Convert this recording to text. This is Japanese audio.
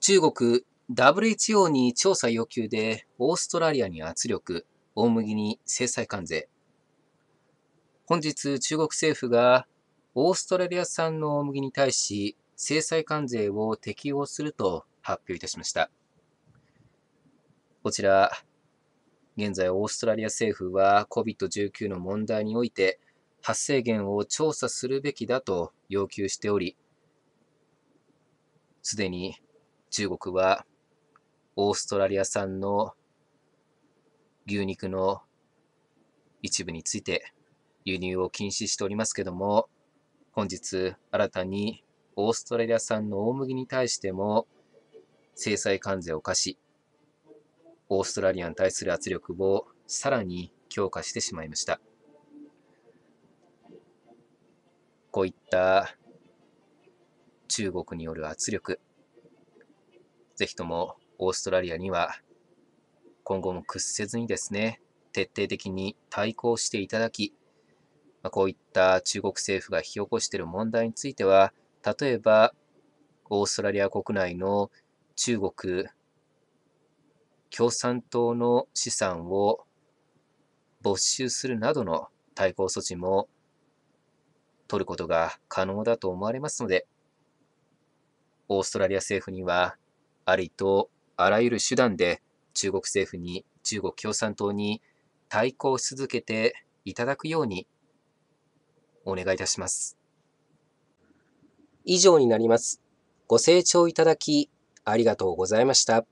中国 WHO に調査要求でオーストラリアに圧力、大麦に制裁関税。本日中国政府がオーストラリア産の大麦に対し制裁関税を適用すると発表いたしました。こちら、現在オーストラリア政府は COVID-19 の問題において発生源を調査するべきだと要求しており、すでに中国はオーストラリア産の牛肉の一部について輸入を禁止しておりますけども、本日新たにオーストラリア産の大麦に対しても制裁関税を課し、オーストラリアに対する圧力をさらに強化してしまいました。こういった中国による圧力、ぜひともオーストラリアには今後も屈せずにですね、徹底的に対抗していただき、まこういった中国政府が引き起こしている問題については、例えばオーストラリア国内の中国共産党の資産を没収するなどの対抗措置も取ることが可能だと思われますので、オーストラリア政府にはありとあらゆる手段で中国政府に、中国共産党に対抗し続けていただくようにお願いいたします。以上になります。ご清聴いただきありがとうございました。